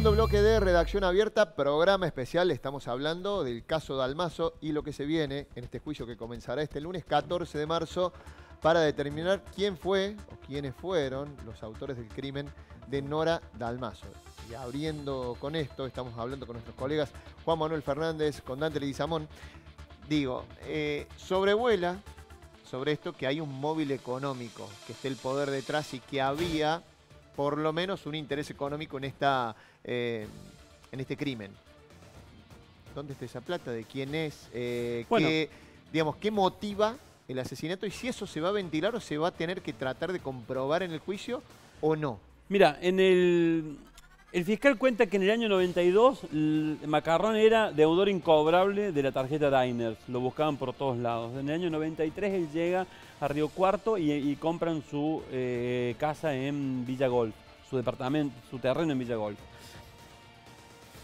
Segundo bloque de Redacción Abierta, programa especial. Estamos hablando del caso Dalmazo y lo que se viene en este juicio que comenzará este lunes 14 de marzo para determinar quién fue o quiénes fueron los autores del crimen de Nora Dalmazo. Y abriendo con esto, estamos hablando con nuestros colegas Juan Manuel Fernández, con Dante Leguizamón. Digo, eh, sobrevuela sobre esto que hay un móvil económico, que esté el poder detrás y que había por lo menos un interés económico en, esta, eh, en este crimen. ¿Dónde está esa plata? ¿De quién es? Eh, digamos, ¿Qué motiva el asesinato? Y si eso se va a ventilar o se va a tener que tratar de comprobar en el juicio o no. Mira, en el, el fiscal cuenta que en el año 92 Macarrón era deudor incobrable de la tarjeta Diners, lo buscaban por todos lados. En el año 93 él llega a Río Cuarto y, compran su eh, casa en Villa Golf, su departamento, su terreno en Villa Golf.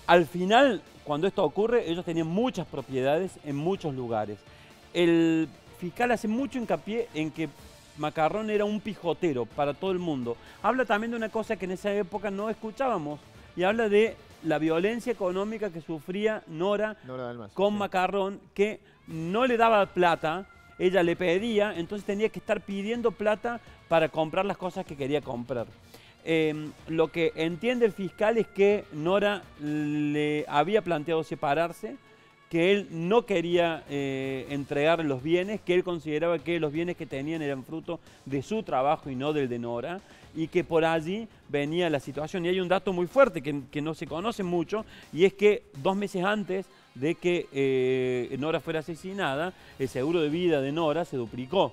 Al final, cuando esto ocurre, ellos tenían muchas propiedades en muchos lugares. El fiscal hace mucho hincapié en que Macarrón era un pijotero para todo el mundo. Habla también de una cosa que en esa época no escuchábamos y habla de la violencia económica que sufría Nora, con Macarrón, que no le daba plata, ella le pedía, entonces tenía que estar pidiendo plata para comprar las cosas que quería comprar. Em, lo que entiende el fiscal es que Nora le había planteado separarse, que él no quería eh, entregar los bienes, que él consideraba que los bienes que tenían eran fruto de su trabajo y no del de Nora, y que por allí venía la situación. Y hay un dato muy fuerte que, no se conoce mucho, y es que dos meses antes de que eh, Nora fuera asesinada, el seguro de vida de Nora se duplicó.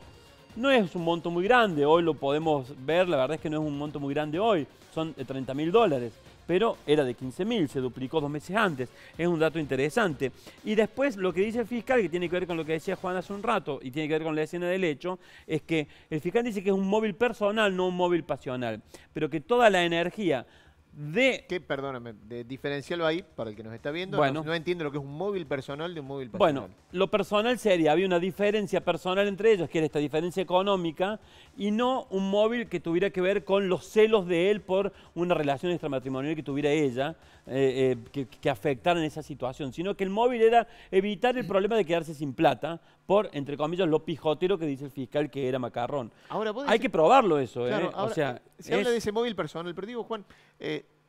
No es un monto muy grande, hoy lo podemos ver, la verdad es que no es un monto muy grande hoy, son 30 eh, mil dólares pero era de 15.000, se duplicó dos meses antes. Es un dato interesante. Y después lo que dice el fiscal, que tiene que ver con lo que decía Juan hace un rato y tiene que ver con la escena del hecho, es que el fiscal dice que es un móvil personal, no un móvil pasional, pero que toda la energía de... Que, perdóname, de diferenciarlo ahí para el que nos está viendo. Bueno, no, entiendo lo que es un móvil personal de un móvil pasional. Bueno, lo personal sería, había una diferencia personal entre ellos, que era esta diferencia económica, y no un móvil que tuviera que ver con los celos de él por una relación extramatrimonial que tuviera ella, eh, eh, que, afectara en esa situación, sino que el móvil era evitar el problema de quedarse sin plata por, entre comillas, lo pijotero que dice el fiscal que era macarrón. Hay que probarlo eso, ¿eh? o sea, se habla de ese móvil personal, pero digo, Juan,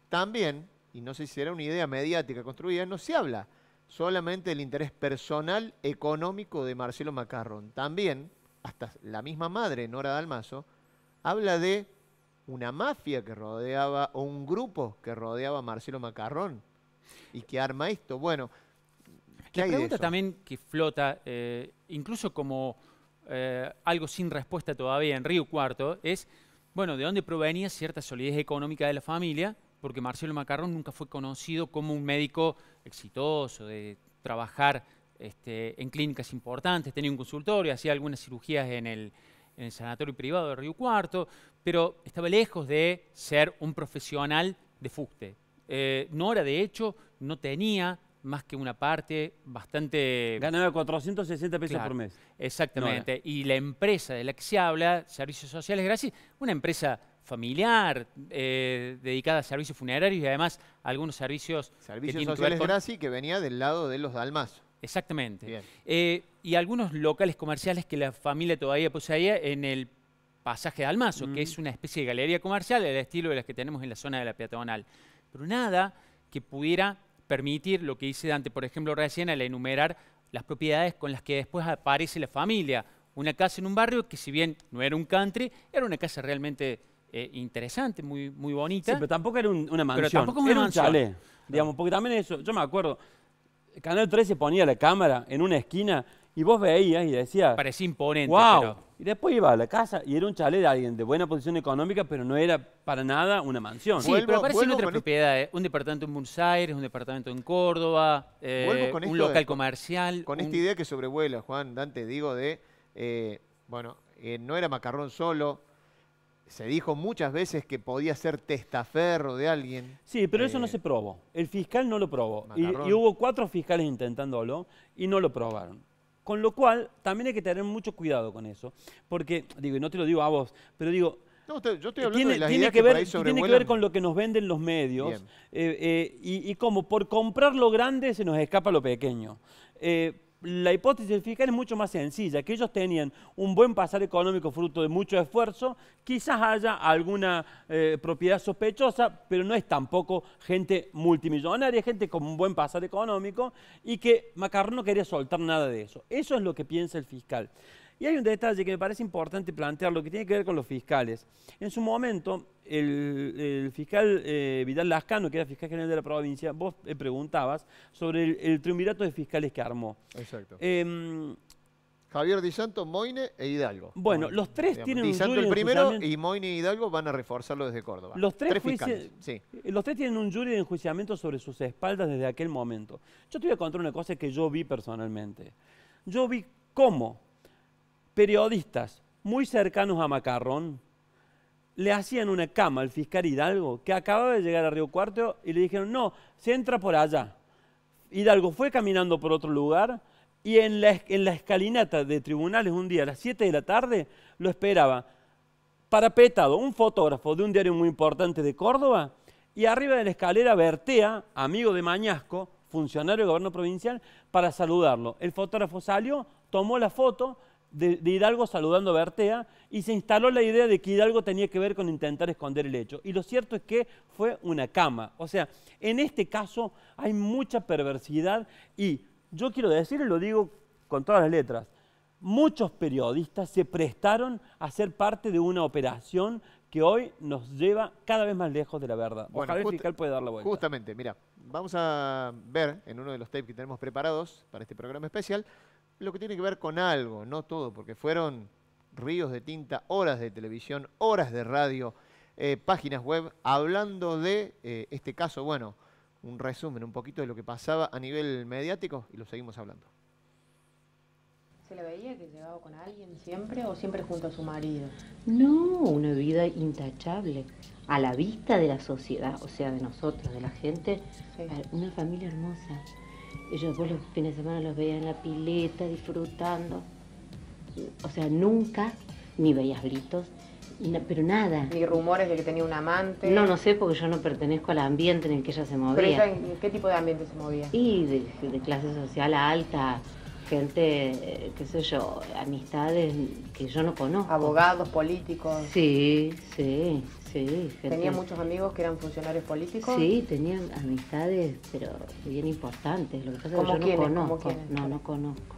también, y no sé si era una idea mediática construida, no se habla solamente del interés personal económico de Marcelo Macarrón. También hasta la misma madre, Nora Dalmazo, habla de una mafia que rodeaba, o un grupo que rodeaba a Marcelo Macarrón, y que arma esto. Bueno, la pregunta también que flota, eh, incluso como eh, algo sin respuesta todavía en Río Cuarto, es, bueno, ¿de dónde provenía cierta solidez económica de la familia? Porque Marcelo Macarrón nunca fue conocido como un médico exitoso, de trabajar este, en clínicas importantes, tenía un consultorio, hacía algunas cirugías en el, sanatorio privado de Río Cuarto, pero estaba lejos de ser un profesional de fuste. Eh, no era, de hecho, no tenía más que una parte bastante... Ganaba 460 pesos por mes. Exactamente. y la empresa de la que se habla, Servicios Sociales Gracias, una empresa familiar, eh, dedicada a servicios funerarios y además algunos servicios... Servicios Sociales Graci que venía del lado de los dalmazos Exactamente. Eh, y algunos locales comerciales que la familia todavía poseía en el pasaje de Almazo, que es mm. una especie de galería comercial del estilo de las que tenemos en la zona de la peatonal. Pero nada que pudiera permitir lo que hice Dante, por ejemplo, recién al enumerar las propiedades con las que después aparece la familia. Una casa en un barrio que si bien no era un country, era una casa realmente eh, interesante, muy, muy bonita. Sí, pero tampoco era una mansión. Pero tampoco era, un chalet. Digamos, porque también eso, yo me acuerdo, Canal 13 ponía la cámara en una esquina y vos veías y decías... Parecía imponente, wow. Y después iba a la casa y era un chalet de alguien de buena posición económica, pero no era para nada una mansión. Sí, pero parecía otra propiedad, eh, Un departamento en Buenos Aires, un departamento en Córdoba, eh, un local comercial. Con esta idea que sobrevuela, Juan, Dante, digo, de... Eh, bueno, no era macarrón solo se dijo muchas veces que podía ser testaferro de alguien. Sí, pero eso no eh, se probó. El fiscal no lo probó. Y, hubo cuatro fiscales intentándolo y no lo probaron. Con lo cual, también hay que tener mucho cuidado con eso. Porque, digo, y no te lo digo a vos, pero digo... yo estoy hablando de las ideas que, ver, Tiene que ver con lo que nos venden los medios. Eh, eh, y, y como por comprar lo grande se nos escapa lo pequeño la hipótesis del fiscal es mucho más sencilla, que ellos tenían un buen pasar económico fruto de mucho esfuerzo, quizás haya alguna eh, propiedad sospechosa, pero no es tampoco gente multimillonaria, gente con un buen pasar económico, y que Macarrón no quería soltar nada de eso. Eso es lo que piensa el fiscal. Y hay un detalle que me parece importante plantear, lo que tiene que ver con los fiscales. En su momento, el, fiscal eh, Vidal Lascano, que era fiscal general de la provincia, vos eh, preguntabas sobre el, triunvirato de fiscales que armó. Exacto. Em, Javier Di Santo, Moine e Hidalgo. Bueno, los tres tienen Di Santo el primero y Moine e Hidalgo van a reforzarlo desde Córdoba. Los tres, eh, los tres tienen un jury de enjuiciamiento sobre sus espaldas desde aquel momento. Yo te voy a contar una cosa que yo vi personalmente. Yo vi cómo periodistas muy cercanos a Macarrón le hacían una cama al fiscal Hidalgo, que acababa de llegar a Río Cuarto, y le dijeron, no, se entra por allá. Hidalgo fue caminando por otro lugar y en la, en la escalinata de tribunales un día a las 7 de la tarde lo esperaba parapetado un fotógrafo de un diario muy importante de Córdoba y arriba de la escalera Bertea, amigo de Mañasco, funcionario del gobierno provincial, para saludarlo. El fotógrafo salió, tomó la foto de, Hidalgo saludando a Bertea y se instaló la idea de que Hidalgo tenía que ver con intentar esconder el hecho. Y lo cierto es que fue una cama. O sea, en este caso hay mucha perversidad y yo quiero decir, y lo digo con todas las letras, muchos periodistas se prestaron a ser parte de una operación que hoy nos lleva cada vez más lejos de la verdad. Bueno, Ojalá fiscal puede dar la vuelta. Justamente, mira, vamos a ver en uno de los tapes que tenemos preparados para este programa especial lo que tiene que ver con algo, no todo, porque fueron ríos de tinta, horas de televisión, horas de radio, eh, páginas web, hablando de eh, este caso, bueno, un resumen un poquito de lo que pasaba a nivel mediático y lo seguimos hablando. ¿Se le veía que llegaba con alguien siempre o siempre junto a su marido? No, una vida intachable, a la vista de la sociedad, o sea, de nosotros, de la gente, una familia hermosa. Y yo después los fines de semana los veía en la pileta disfrutando. O sea, nunca ni veías gritos, pero nada. Ni rumores de que tenía un amante. No, no sé, porque yo no pertenezco al ambiente en el que ella se movía. ¿Pero ella en qué tipo de ambiente se movía? Y de, clase social alta, gente, eh, qué sé yo, amistades que yo no conozco. Abogados, políticos. Sí, sí, Tenía muchos amigos que eran funcionarios políticos. Sí, tenían amistades, pero bien importantes. Lo que pasa es que yo no conozco. No, no conozco.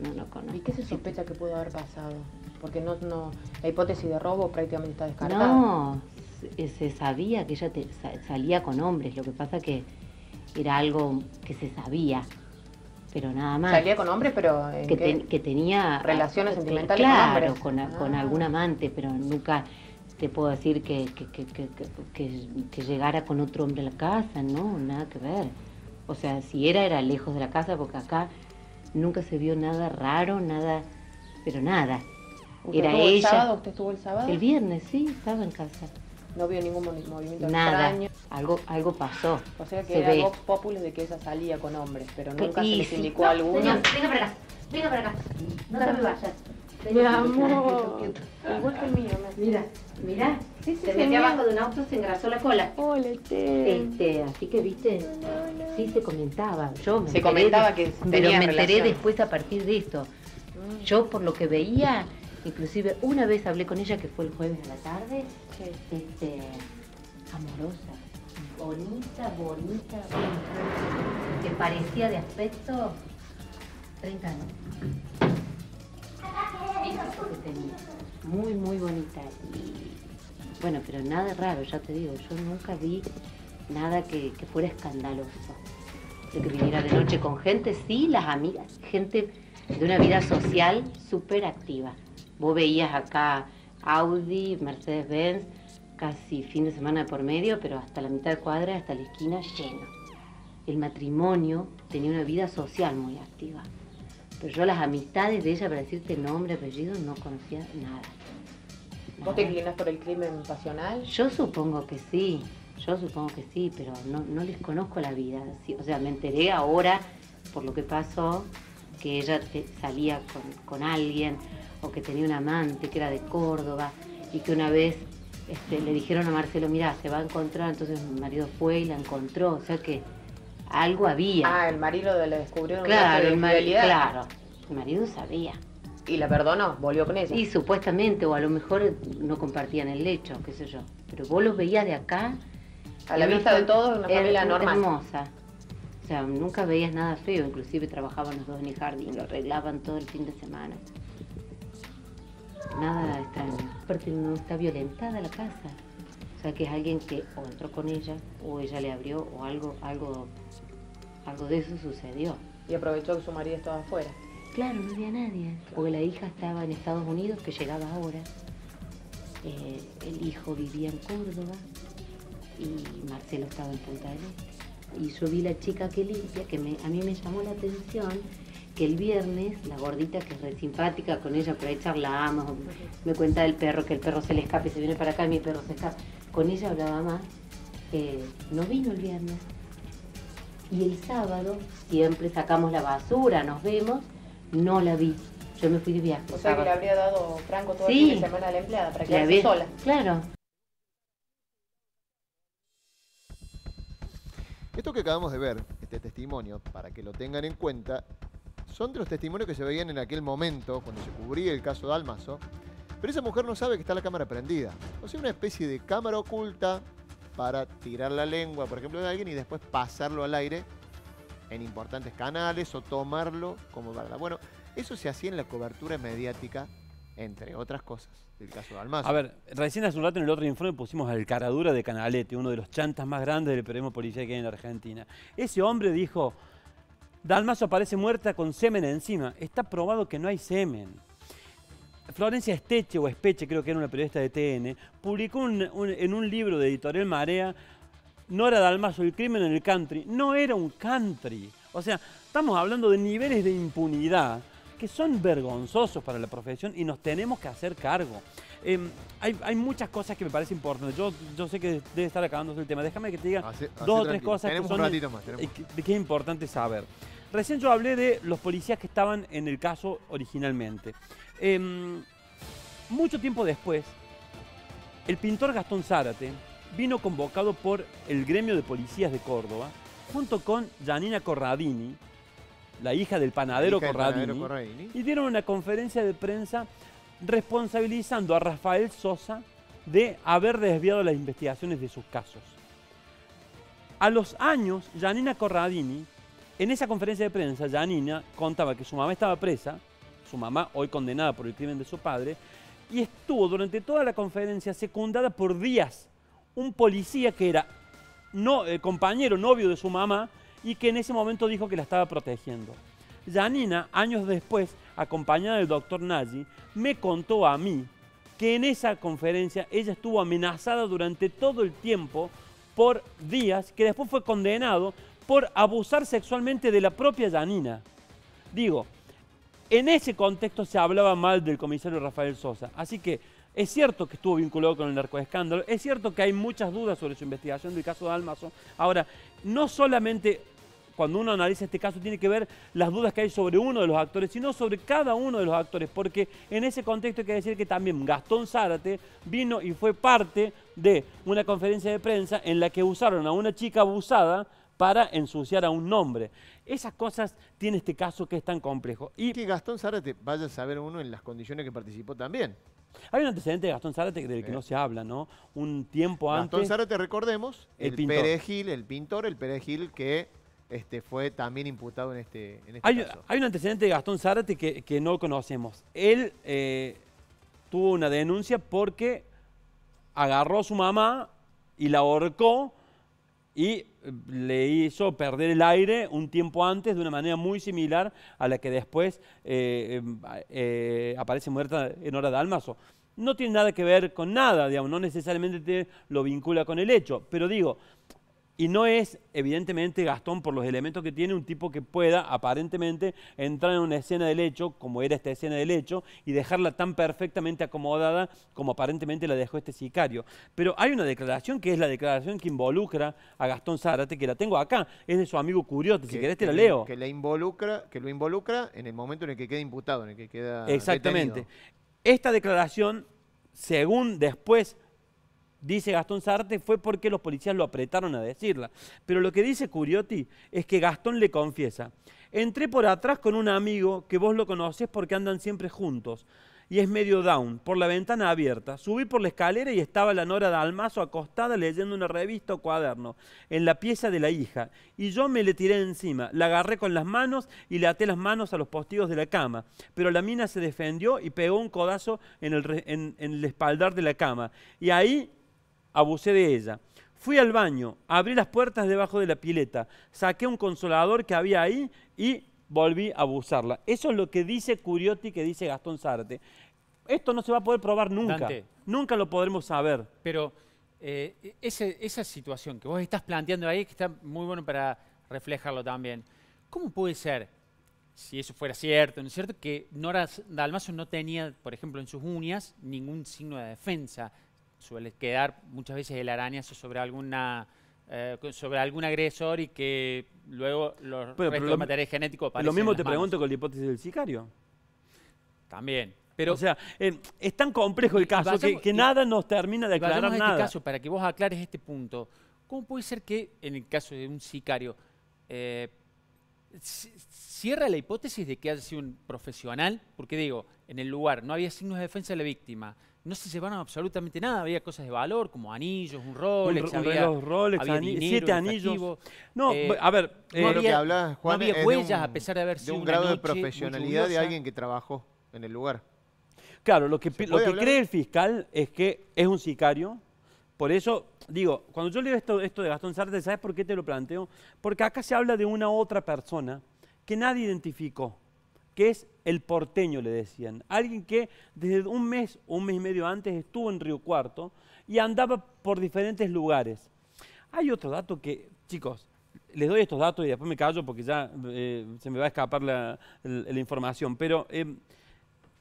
No, no conozco. ¿Y qué se sospecha que pudo haber pasado? Porque no, no, la hipótesis de robo prácticamente está descartada. No, se sabía que ella salía con hombres. Lo que pasa que era algo que se sabía pero nada más. Salía con hombres, pero. que, tenía. Relaciones eh, sentimentales con hombres. con ah. algún amante, pero nunca te puedo decir que, que, que, que, llegara con otro hombre a la casa, no, nada que ver. O sea, si era, era lejos de la casa, porque acá nunca se vio nada raro, nada, pero nada. ¿Usted era estuvo ella. El sábado? ¿Usted estuvo el sábado? El viernes, sí, estaba en casa. No vio ningún movimiento extraño. Algo, algo pasó. O sea que era ve. vox de que ella salía con hombres, pero nunca se les indicó alguno. Venga, venga para acá, venga para acá. No, te me vayas. Mi amor. Mira, mira. se metió abajo de un auto, se engrasó la cola. Hola, este, así que viste, sí se comentaba. Yo me se comentaba que Pero me enteré después a partir de esto. Yo por lo que veía, inclusive una vez hablé con ella que fue el jueves a la tarde. Este, amorosa, bonita, bonita, bonita, que parecía de aspecto 30 años muy, muy bonita. bueno, pero nada raro, ya te digo, yo nunca vi nada que, fuera escandaloso. De que viniera de noche con gente, sí, las amigas, gente de una vida social súper activa. Vos veías acá Audi, Mercedes-Benz, casi fin de semana por medio, pero hasta la mitad de cuadra, hasta la esquina, lleno. El matrimonio tenía una vida social muy activa. Pero yo las amistades de ella, para decirte nombre, apellido, no conocía nada. ¿Vos te inclinás por el crimen pasional? Yo supongo que sí, yo supongo que sí, pero no, les conozco la vida. o sea, me enteré ahora, por lo que pasó, que ella salía con, alguien o que tenía un amante que era de Córdoba y que una vez este, le dijeron a Marcelo, mira, se va a encontrar, entonces mi marido fue y la encontró. O sea que algo había. Ah, el marido le descubrió claro, Claro, el marido sabía. ¿Y la perdonó? ¿Volvió con ella? Y supuestamente, o a lo mejor no compartían el lecho, qué sé yo. Pero vos los veías de acá. A la vista de todos, una hermosa. O sea, nunca veías nada feo. Inclusive trabajaban los dos en el jardín, lo arreglaban todo el fin de semana. Nada extraño. porque no está violentada la casa. O sea, que es alguien que o entró con ella, o ella le abrió, o algo, algo algo de eso sucedió. Y aprovechó que su marido estaba afuera. Claro, no había nadie. Porque la hija estaba en Estados Unidos, que llegaba ahora. Eh, el hijo vivía en Córdoba. Y Marcelo estaba en Punta del este. Y yo vi la chica que limpia, que a mí me llamó la atención que el viernes la gordita que es re simpática con ella por ahí me cuenta del perro, que el perro se le escape, se viene para acá y mi perro se escapa. Con ella hablaba más. Eh, no vino el viernes, y el sábado siempre sacamos la basura, nos vemos, no la vi. Yo me fui de viaje. O sea que le habría dado Franco toda la semana a la empleada para quedarse sola. Claro. Esto que acabamos de ver, este testimonio, para que lo tengan en cuenta, son de los testimonios que se veían en aquel momento, cuando se cubría el caso de Almazo, pero esa mujer no sabe que está la cámara prendida. O sea, una especie de cámara oculta para tirar la lengua, por ejemplo, de alguien y después pasarlo al aire en importantes canales o tomarlo como verdad. Bueno, eso se hacía en la cobertura mediática, entre otras cosas, del caso de A ver, recién hace un rato en el otro informe pusimos al caradura de Canalete, uno de los chantas más grandes del periodismo policial que hay en Argentina. Ese hombre dijo, Dalmazo aparece muerta con semen encima. Está probado que no hay semen. Florencia Esteche o Espeche, creo que era una periodista de TN, publicó en un libro de editorial Marea, Nora Dalmazo, El crimen en el country. No era un country. O sea, estamos hablando de niveles de impunidad que son vergonzosos para la profesión y nos tenemos que hacer cargo. Em, hay, muchas cosas que me parecen importantes. Yo, sé que debe estar acabando el tema. Déjame que te diga dos o tres cosas que son, más, eh, que es importante saber. Recién yo hablé de los policías que estaban en el caso originalmente. Em, mucho tiempo después, el pintor Gastón Zárate vino convocado por el gremio de policías de Córdoba, junto con Janina Corradini, la hija del panadero Corradini, y dieron una conferencia de prensa responsabilizando a Rafael Sosa de haber desviado las investigaciones de sus casos. A los años, Janina Corradini en esa conferencia de prensa, Janina contaba que su mamá estaba presa, su mamá hoy condenada por el crimen de su padre, y estuvo durante toda la conferencia secundada por Díaz, un policía que era no, compañero, novio de su mamá, y que en ese momento dijo que la estaba protegiendo. Janina, años después, acompañada del doctor Nagy, me contó a mí que en esa conferencia ella estuvo amenazada durante todo el tiempo por Díaz, que después fue condenado por abusar sexualmente de la propia Yanina. Digo, en ese contexto se hablaba mal del comisario Rafael Sosa. Así que es cierto que estuvo vinculado con el narcoescándalo, es cierto que hay muchas dudas sobre su investigación del caso de Almazo. Ahora, no solamente cuando uno analiza este caso tiene que ver las dudas que hay sobre uno de los actores, sino sobre cada uno de los actores, porque en ese contexto hay que decir que también Gastón Zárate vino y fue parte de una conferencia de prensa en la que usaron a una chica abusada para ensuciar a un nombre. Esas cosas tiene este caso que es tan complejo. Y que Gastón Zárate, vaya a saber uno en las condiciones que participó también. Hay un antecedente de Gastón Zárate del que eh. no se habla, ¿no? Un tiempo antes... Gastón Zárate, recordemos, el, pintor. perejil, el pintor, el perejil que este, fue también imputado en este, este hay, caso. Hay un antecedente de Gastón Zárate que, no conocemos. Él eh, tuvo una denuncia porque agarró a su mamá y la ahorcó y eh, le hizo perder el aire un tiempo antes de una manera muy similar a la que después eh, em, eh, aparece muerta en Hora de Almazo. No tiene nada que ver con nada, no necesariamente lo vincula con el hecho, pero digo, y no es, evidentemente, Gastón, por los elementos que tiene, un tipo que pueda, aparentemente, entrar en una escena del hecho, como era esta escena del hecho, y dejarla tan perfectamente acomodada como aparentemente la dejó este sicario. Pero hay una declaración que es la declaración que involucra a Gastón Zárate, que la tengo acá, es de su amigo Curiote, si querés te la leo. Que, la involucra, que lo involucra en el momento en el que queda imputado, en el que queda Exactamente. Esta declaración, según después dice Gastón Sarte, fue porque los policías lo apretaron a decirla. Pero lo que dice Curiotti es que Gastón le confiesa, entré por atrás con un amigo que vos lo conoces porque andan siempre juntos. Y es medio down, por la ventana abierta. Subí por la escalera y estaba la Nora Dalmazo acostada leyendo una revista o cuaderno en la pieza de la hija. Y yo me le tiré encima, la agarré con las manos y le até las manos a los postigos de la cama. Pero la mina se defendió y pegó un codazo en el, en el espaldar de la cama. Y ahí abusé de ella. Fui al baño, abrí las puertas debajo de la pileta, saqué un consolador que había ahí y volví a abusarla. Eso es lo que dice Curiotti, que dice Gastón Sarte. Esto no se va a poder probar nunca. nunca lo podremos saber. Pero eh, esa situación que vos estás planteando ahí, que está muy bueno para reflejarlo también, ¿cómo puede ser, si eso fuera cierto, ¿no es cierto?, que Noras Dalmazo no tenía, por ejemplo, en sus uñas ningún signo de defensa suele quedar muchas veces el arañazo sobre alguna eh, sobre algún agresor y que luego los restos lo, material genético Lo mismo te pregunto con la hipótesis del sicario. También. Pero, o sea, es tan complejo el caso que, nada nos termina de aclarar este nada. caso, para que vos aclares este punto, ¿cómo puede ser que en el caso de un sicario eh, cierra la hipótesis de que haya sido un profesional? Porque digo, en el lugar no había signos de defensa de la víctima, no se llevaron absolutamente nada. Había cosas de valor, como anillos, un Rolex, había, siete anillos. No, eh, a ver, no eh, había, huellas, a pesar de haber sido. De un grado de profesionalidad de alguien que trabajó en el lugar. Claro, lo que, cree el fiscal es que es un sicario. Por eso, digo, cuando yo leo esto, esto de Gastón Sartre, ¿sabes por qué te lo planteo? Porque acá se habla de una otra persona que nadie identificó que es el porteño, le decían. Alguien que desde un mes o un mes y medio antes estuvo en Río Cuarto y andaba por diferentes lugares. Hay otro dato que, chicos, les doy estos datos y después me callo porque ya eh, se me va a escapar la, información, pero em,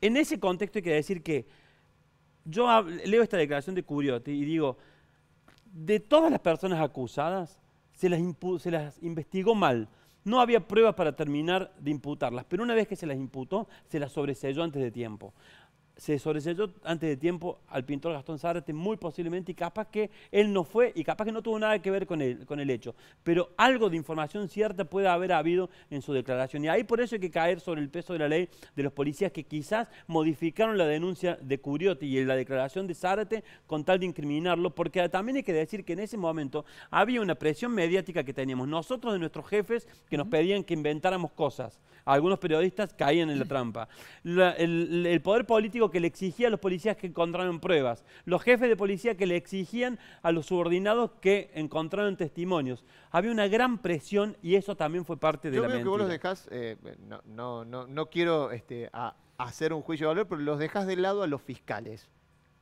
en ese contexto hay que decir que yo leo esta declaración de Curiotti y digo, de todas las personas acusadas, se se las investigó mal, no había pruebas para terminar de imputarlas, pero una vez que se las imputó, se las sobreselló antes de tiempo se sobreselló antes de tiempo al pintor Gastón Zárate, muy posiblemente, y capaz que él no fue y capaz que no tuvo nada que ver con el, con el hecho. Pero algo de información cierta puede haber habido en su declaración. Y ahí por eso hay que caer sobre el peso de la ley de los policías que quizás modificaron la denuncia de Curiotti y la declaración de Zárate con tal de incriminarlo, porque también hay que decir que en ese momento había una presión mediática que teníamos nosotros de nuestros jefes que nos pedían que inventáramos cosas. Algunos periodistas caían en la trampa. el, el poder político que le exigía a los policías que encontraron pruebas, los jefes de policía que le exigían a los subordinados que encontraran testimonios. Había una gran presión y eso también fue parte de Yo veo que vos los dejás, eh, no, no, quiero este, hacer un juicio de valor, pero los dejás de lado a los fiscales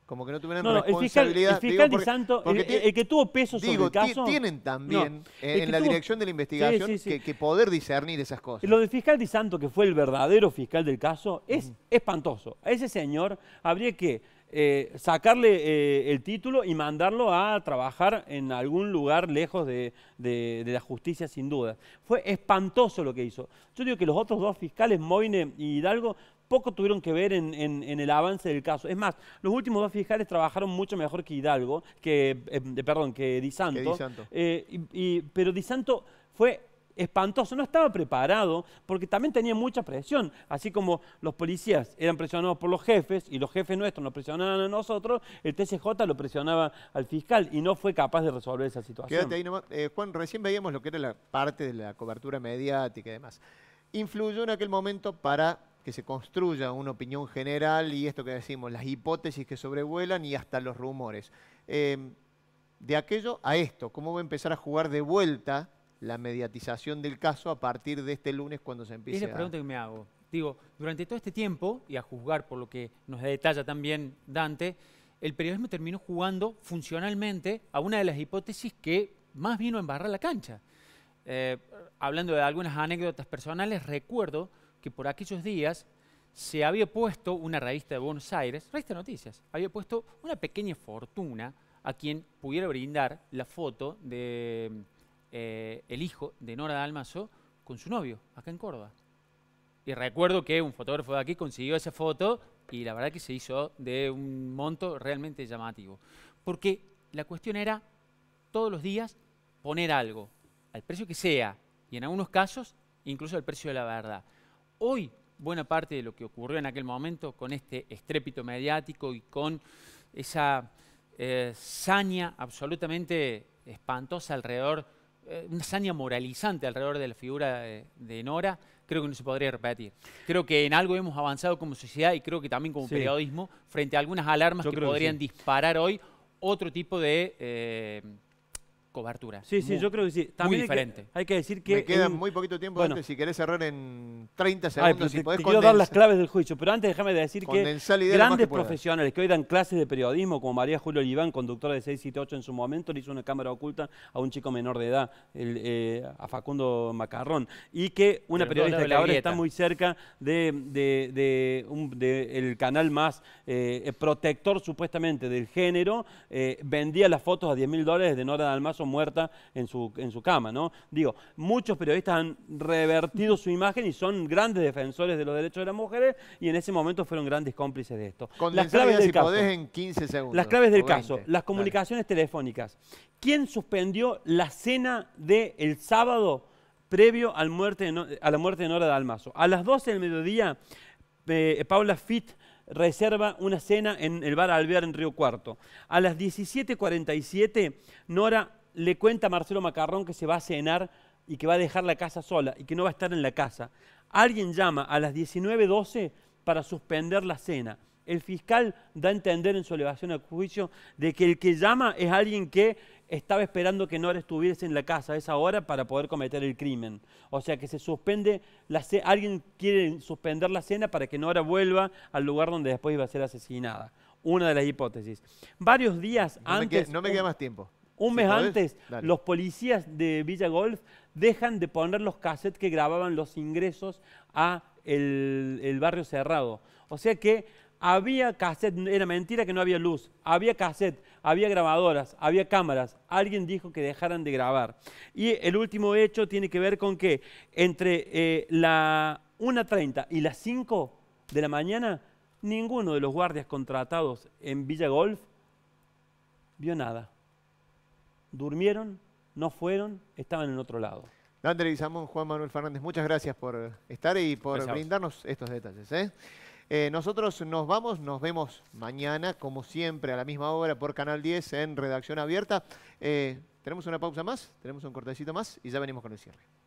como que no tuvieron responsabilidad. El fiscal, el Santo, el, que tuvo peso sobre el caso... tienen también eh, en la dirección de la investigación Que, poder discernir esas cosas. Lo del fiscal Di Santo, que fue el verdadero fiscal del caso, es espantoso. A ese señor habría que eh, sacarle eh, el título y mandarlo a trabajar en algún lugar lejos de, de, la justicia, sin duda. Fue espantoso lo que hizo. Yo digo que los otros dos fiscales, Moine y Hidalgo, poco tuvieron que ver en, el avance del caso. Es más, los últimos dos fiscales trabajaron mucho mejor que Hidalgo, que, eh, perdón, que Di Santo. Eh, pero Di Santo fue espantoso, no estaba preparado porque también tenía mucha presión, así como los policías eran presionados por los jefes y los jefes nuestros nos presionaban a nosotros, el TCJ lo presionaba al fiscal y no fue capaz de resolver esa situación. Quédate ahí nomás. Eh, Juan, recién veíamos lo que era la parte de la cobertura mediática y demás. Influyó en aquel momento para que se construya una opinión general y esto que decimos, las hipótesis que sobrevuelan y hasta los rumores. Em, de aquello a esto, ¿cómo va a empezar a jugar de vuelta la mediatización del caso a partir de este lunes cuando se empiece? Es la pregunta que me hago. Digo, durante todo este tiempo, y a juzgar por lo que nos detalla también Dante, el periodismo terminó jugando funcionalmente a una de las hipótesis que más vino a embarrar la cancha. Eh, hablando de algunas anécdotas personales, recuerdo que por aquellos días se había puesto una revista de Buenos Aires, revista noticias, había puesto una pequeña fortuna a quien pudiera brindar la foto de eh, el hijo de Nora Dalmazo con su novio, acá en Córdoba. Y recuerdo que un fotógrafo de aquí consiguió esa foto y la verdad que se hizo de un monto realmente llamativo. Porque la cuestión era todos los días poner algo, al precio que sea, y en algunos casos incluso al precio de la verdad hoy buena parte de lo que ocurrió en aquel momento con este estrépito mediático y con esa eh, saña absolutamente espantosa alrededor, eh, una saña moralizante alrededor de la figura de, Nora, creo que no se podría repetir. Creo que en algo hemos avanzado como sociedad y creo que también como periodismo frente a algunas alarmas que podrían disparar hoy otro tipo de... Eh, cobertura. Sí, sí, yo creo que sí. También muy diferente. Hay que, decir que... Me queda muy poquito tiempo si querés cerrar en 30 segundos, y si podés te quiero dar las claves del juicio, pero antes déjame decir que grandes profesionales que hoy dan clases de periodismo, como María Julio Oliván, conductora de 678 en su momento, le hizo una cámara oculta a un chico menor de edad, eh, a Facundo Macarrón, y que una periodista que ahora está muy cerca del de, el canal más eh, protector supuestamente del género, eh, vendía las fotos a 10 mil dólares de Nora Dalmazo muerta en su, en su cama, ¿no? Digo, muchos periodistas han revertido su imagen y son grandes defensores de los derechos de las mujeres y en ese momento fueron grandes cómplices de esto. las claves del caso. Las claves del caso, las comunicaciones telefónicas. ¿Quién suspendió la cena del el sábado previo a la muerte de Nora de A las 12 del mediodía, eh, Paula Fitt reserva una cena en el bar Alvear en Río Cuarto. A las 17.47, Nora le cuenta a Marcelo Macarrón que se va a cenar y que va a dejar la casa sola y que no va a estar en la casa. Alguien llama a las 19.12 para suspender la cena. El fiscal da a entender en su elevación al juicio de que el que llama es alguien que estaba esperando que Nora estuviese en la casa a esa hora para poder cometer el crimen. O sea que se suspende, la alguien quiere suspender la cena para que Nora vuelva al lugar donde después iba a ser asesinada. Una de las hipótesis. Varios días antes... no me queda más tiempo. Un mes antes, los policías de Villa Golf dejan de poner los cassettes que grababan los ingresos a el, barrio cerrado. O sea que había cassette, era mentira que no había luz, había cassette, había grabadoras, había cámaras, alguien dijo que dejaran de grabar. Y el último hecho tiene que ver con que entre eh, la 1.30 y las 5 de la mañana, ninguno de los guardias contratados en Villa Golf vio nada durmieron, no fueron, estaban en otro lado. Dante Samón, Juan Manuel Fernández, muchas gracias por estar y por brindarnos estos detalles. ¿eh? ¿eh? nosotros nos vamos, nos vemos mañana, como siempre, a la misma hora por Canal 10 en Redacción Abierta. Eh, tenemos una pausa más, tenemos un cortecito más y ya venimos con el cierre.